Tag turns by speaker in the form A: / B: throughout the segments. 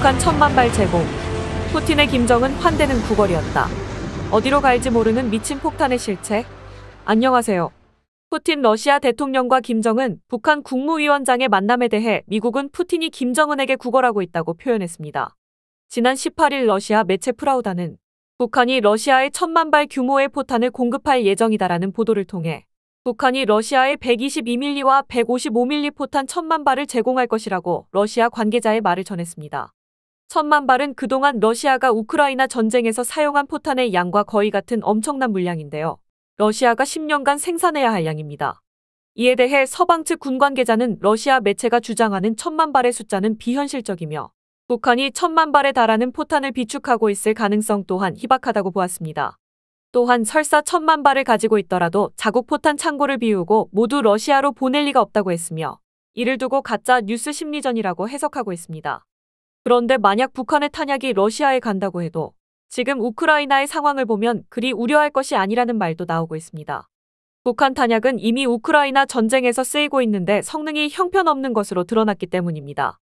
A: 북한 천만 발 제공. 푸틴의 김정은 환대는 구걸이었다. 어디로 갈지 모르는 미친 폭탄의 실체. 안녕하세요. 푸틴 러시아 대통령과 김정은 북한 국무위원장의 만남에 대해 미국은 푸틴이 김정은에게 구걸하고 있다고 표현했습니다. 지난 18일 러시아 매체 프라우다는 북한이 러시아에 천만 발 규모의 포탄을 공급할 예정이다라는 보도를 통해 북한이 러시아에 122mm와 155mm 포탄 천만 발을 제공할 것이라고 러시아 관계자의 말을 전했습니다. 천만 발은 그동안 러시아가 우크라이나 전쟁에서 사용한 포탄의 양과 거의 같은 엄청난 물량인데요. 러시아가 10년간 생산해야 할 양입니다. 이에 대해 서방 측 군 관계자는 러시아 매체가 주장하는 천만 발의 숫자는 비현실적이며 북한이 천만 발에 달하는 포탄을 비축하고 있을 가능성 또한 희박하다고 보았습니다. 또한 설사 천만 발을 가지고 있더라도 자국 포탄 창고를 비우고 모두 러시아로 보낼 리가 없다고 했으며 이를 두고 가짜 뉴스 심리전이라고 해석하고 있습니다. 그런데 만약 북한의 탄약이 러시아에 간다고 해도 지금 우크라이나의 상황을 보면 그리 우려할 것이 아니라는 말도 나오고 있습니다. 북한 탄약은 이미 우크라이나 전쟁에서 쓰이고 있는데 성능이 형편없는 것으로 드러났기 때문입니다.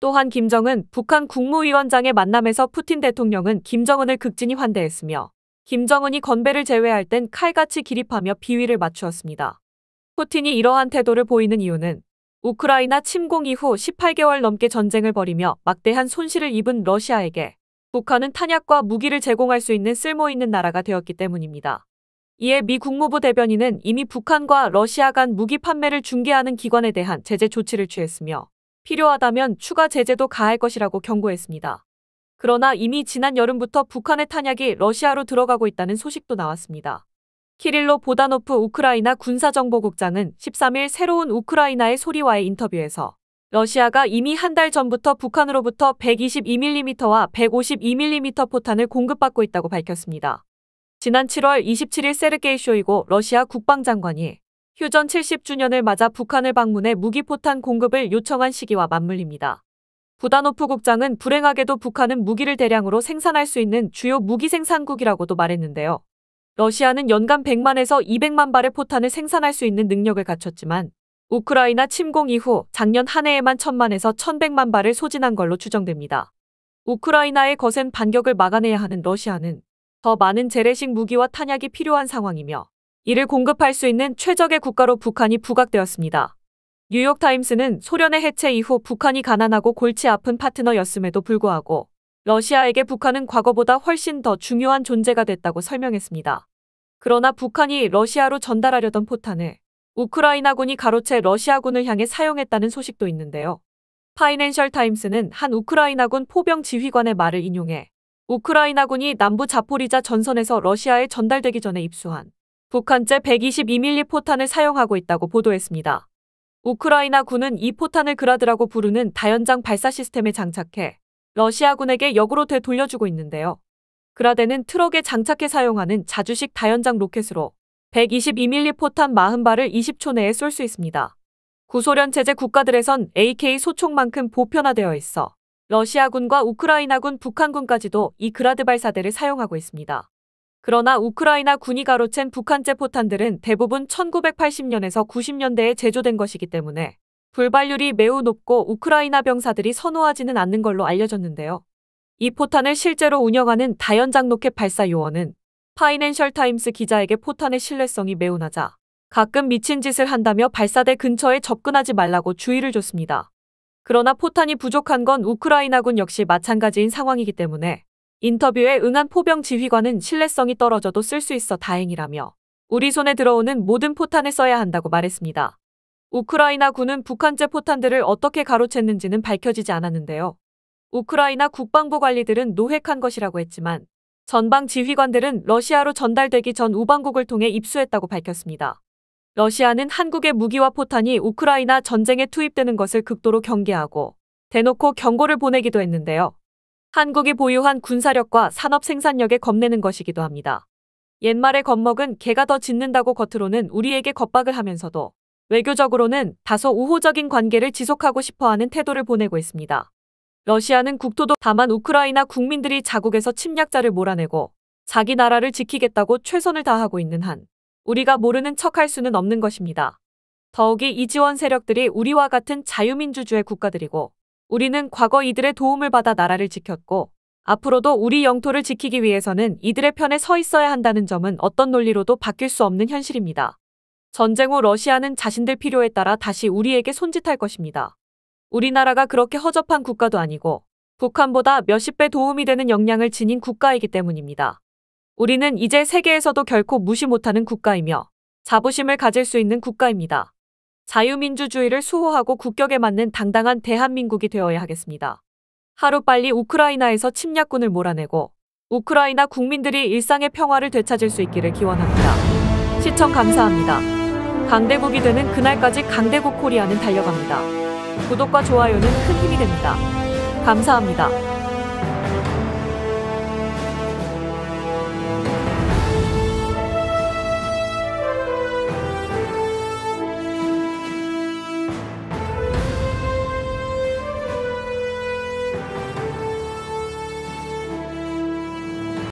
A: 또한 김정은 북한 국무위원장의 만남에서 푸틴 대통령은 김정은을 극진히 환대했으며 김정은이 건배를 제외할 땐 칼같이 기립하며 비위를 맞추었습니다. 푸틴이 이러한 태도를 보이는 이유는 우크라이나 침공 이후 18개월 넘게 전쟁을 벌이며 막대한 손실을 입은 러시아에게 북한은 탄약과 무기를 제공할 수 있는 쓸모있는 나라가 되었기 때문입니다. 이에 미 국무부 대변인은 이미 북한과 러시아 간 무기 판매를 중개하는 기관에 대한 제재 조치를 취했으며 필요하다면 추가 제재도 가할 것이라고 경고했습니다. 그러나 이미 지난 여름부터 북한의 탄약이 러시아로 들어가고 있다는 소식도 나왔습니다. 키릴로 보다노프 우크라이나 군사정보국장은 13일 새로운 우크라이나의 소리와의 인터뷰에서 러시아가 이미 한 달 전부터 북한으로부터 122mm와 152mm 포탄을 공급받고 있다고 밝혔습니다. 지난 7월 27일 세르게이 쇼이고 러시아 국방장관이 휴전 70주년을 맞아 북한을 방문해 무기포탄 공급을 요청한 시기와 맞물립니다. 부다노프 국장은 불행하게도 북한은 무기를 대량으로 생산할 수 있는 주요 무기 생산국이라고도 말했는데요. 러시아는 연간 100만에서 200만 발의 포탄을 생산할 수 있는 능력을 갖췄지만 우크라이나 침공 이후 작년 한 해에만 1000만에서 1100만 발을 소진한 걸로 추정됩니다. 우크라이나의 거센 반격을 막아내야 하는 러시아는 더 많은 재래식 무기와 탄약이 필요한 상황이며 이를 공급할 수 있는 최적의 국가로 북한이 부각되었습니다. 뉴욕타임스는 소련의 해체 이후 북한이 가난하고 골치 아픈 파트너였음에도 불구하고 러시아에게 북한은 과거보다 훨씬 더 중요한 존재가 됐다고 설명했습니다. 그러나 북한이 러시아로 전달하려던 포탄을 우크라이나군이 가로채 러시아군을 향해 사용했다는 소식도 있는데요. 파이낸셜 타임스는 한 우크라이나군 포병 지휘관의 말을 인용해 우크라이나군이 남부 자포리자 전선에서 러시아에 전달되기 전에 입수한 북한제 122mm 포탄을 사용하고 있다고 보도했습니다. 우크라이나 군은 이 포탄을 그라드라고 부르는 다연장 발사 시스템에 장착해 러시아군에게 역으로 되돌려주고 있는데요. 그라데는 트럭에 장착해 사용하는 자주식 다연장 로켓으로 122mm 포탄 40발을 20초 내에 쏠 수 있습니다. 구소련 제재 국가들에선 AK 소총만큼 보편화되어 있어 러시아군과 우크라이나군, 북한군까지도 이 그라드 발사대를 사용하고 있습니다. 그러나 우크라이나 군이 가로챈 북한제 포탄들은 대부분 1980년에서 90년대에 제조된 것이기 때문에 불발률이 매우 높고 우크라이나 병사들이 선호하지는 않는 걸로 알려졌는데요. 이 포탄을 실제로 운영하는 다연장 로켓 발사 요원은 파이낸셜 타임스 기자에게 포탄의 신뢰성이 매우 낮아 가끔 미친 짓을 한다며 발사대 근처에 접근하지 말라고 주의를 줬습니다. 그러나 포탄이 부족한 건 우크라이나군 역시 마찬가지인 상황이기 때문에 인터뷰에 응한 포병 지휘관은 신뢰성이 떨어져도 쓸 수 있어 다행이라며 우리 손에 들어오는 모든 포탄을 써야 한다고 말했습니다. 우크라이나 군은 북한제 포탄들을 어떻게 가로챘는지는 밝혀지지 않았는데요. 우크라이나 국방부 관리들은 노획한 것이라고 했지만 전방 지휘관들은 러시아로 전달되기 전 우방국을 통해 입수했다고 밝혔습니다. 러시아는 한국의 무기와 포탄이 우크라이나 전쟁에 투입되는 것을 극도로 경계하고 대놓고 경고를 보내기도 했는데요. 한국이 보유한 군사력과 산업 생산력에 겁내는 것이기도 합니다. 옛말에 겁먹은 개가 더 짖는다고 겉으로는 우리에게 겁박을 하면서도 외교적으로는 다소 우호적인 관계를 지속하고 싶어하는 태도를 보내고 있습니다. 러시아는 국토도 다만 우크라이나 국민들이 자국에서 침략자를 몰아내고 자기 나라를 지키겠다고 최선을 다하고 있는 한 우리가 모르는 척할 수는 없는 것입니다. 더욱이 이지원 세력들이 우리와 같은 자유민주주의 국가들이고 우리는 과거 이들의 도움을 받아 나라를 지켰고 앞으로도 우리 영토를 지키기 위해서는 이들의 편에 서 있어야 한다는 점은 어떤 논리로도 바뀔 수 없는 현실입니다. 전쟁 후 러시아는 자신들 필요에 따라 다시 우리에게 손짓할 것입니다. 우리나라가 그렇게 허접한 국가도 아니고 북한보다 몇십 배 도움이 되는 역량을 지닌 국가이기 때문입니다. 우리는 이제 세계에서도 결코 무시 못하는 국가이며 자부심을 가질 수 있는 국가입니다. 자유민주주의를 수호하고 국격에 맞는 당당한 대한민국이 되어야 하겠습니다. 하루빨리 우크라이나에서 침략군을 몰아내고 우크라이나 국민들이 일상의 평화를 되찾을 수 있기를 기원합니다. 시청 감사합니다. 강대국이 되는 그날까지 강대국 코리아는 달려갑니다. 구독과 좋아요는 큰 힘이 됩니다. 감사합니다.